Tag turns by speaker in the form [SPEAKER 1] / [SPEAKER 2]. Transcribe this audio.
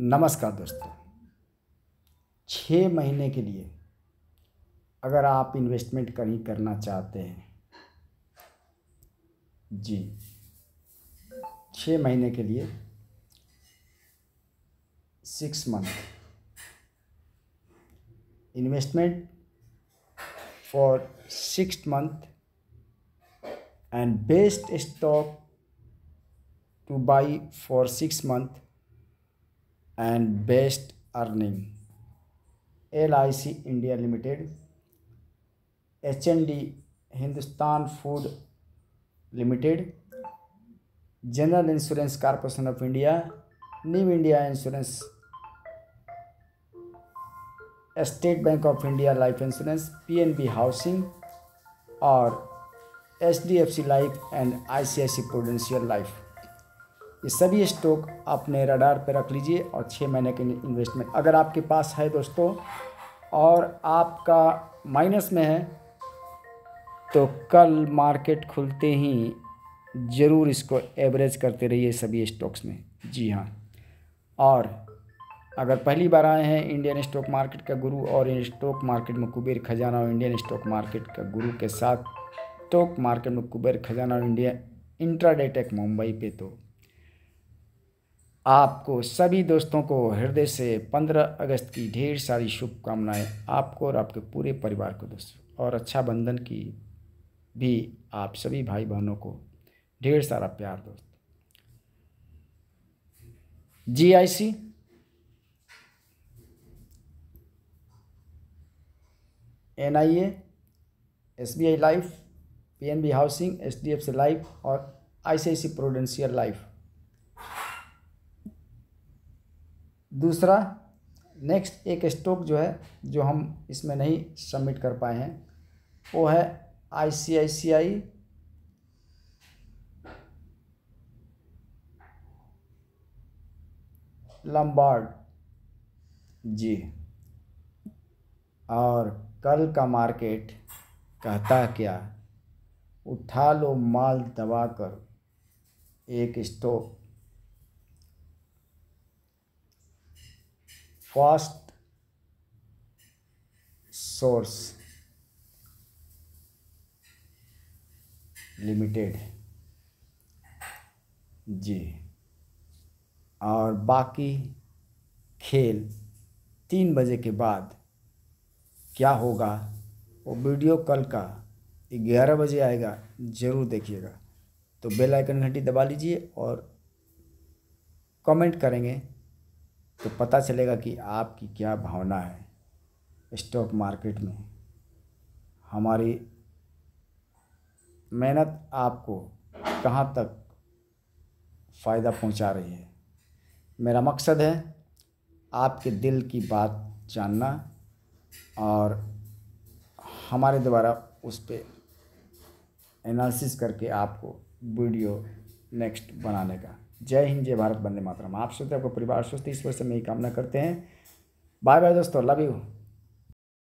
[SPEAKER 1] नमस्कार दोस्तों छः महीने के लिए अगर आप इन्वेस्टमेंट कहीं करना चाहते हैं जी छः महीने के लिए six month investment for six month and best stock to buy for six month and best earning LIC India Limited HND Hindustan Food Limited General Insurance Corporation of India New India Insurance State Bank of India Life Insurance, PNB Housing, or HDFC Life and ICICI Prudential Life. ये सभी stock अपने radar पर रख लीजिए और छः महीने के इन्वेस्टमेंट अगर आपके पास है दोस्तों और आपका माइनस में है तो कल मार्केट खुलते ही ज़रूर इसको एवरेज करते रहिए सभी स्टॉक्स में जी हाँ और अगर पहली बार आए हैं इंडियन स्टॉक मार्केट का गुरु और स्टॉक मार्केट में कुबेर खजाना और इंडियन स्टॉक मार्केट का गुरु के साथ स्टॉक मार्केट में कुबेर खजाना और इंडिया इंट्राडेटेक मुंबई पे तो आपको सभी दोस्तों को हृदय से पंद्रह अगस्त की ढेर सारी शुभकामनाएं आपको और आपके पूरे परिवार को दोस्तों और अच्छा बंधन की भी आप सभी भाई बहनों को ढेर सारा प्यार दोस्त G I C N I A S B I life P N B housing H D F C life और I C I C prudential life दूसरा नेक्स्ट एक स्टॉक जो है जो हम इसमें नहीं सबमिट कर पाए हैं वो है आई C I C I Lombard जी और कल का मार्केट कहता क्या उठा लो माल दबा कर एक स्टॉक फास्ट सोर्स लिमिटेड जी और बाकी खेल तीन बजे के बाद क्या होगा वो वीडियो कल का ग्यारह बजे आएगा ज़रूर देखिएगा तो बेल आइकन घंटी दबा लीजिए और कमेंट करेंगे तो पता चलेगा कि आपकी क्या भावना है स्टॉक मार्केट में हमारी मेहनत आपको कहाँ तक फ़ायदा पहुँचा रही है मेरा मकसद है आपके दिल की बात जानना और हमारे द्वारा उस पर एनालिसिस करके आपको वीडियो नेक्स्ट बनाने का जय हिंद जय भारत बंदे मातरम आप सुनते आपको परिवार स्वस्थ इस वर्ष से मेरी कामना करते हैं बाय बाय दोस्तों लव यू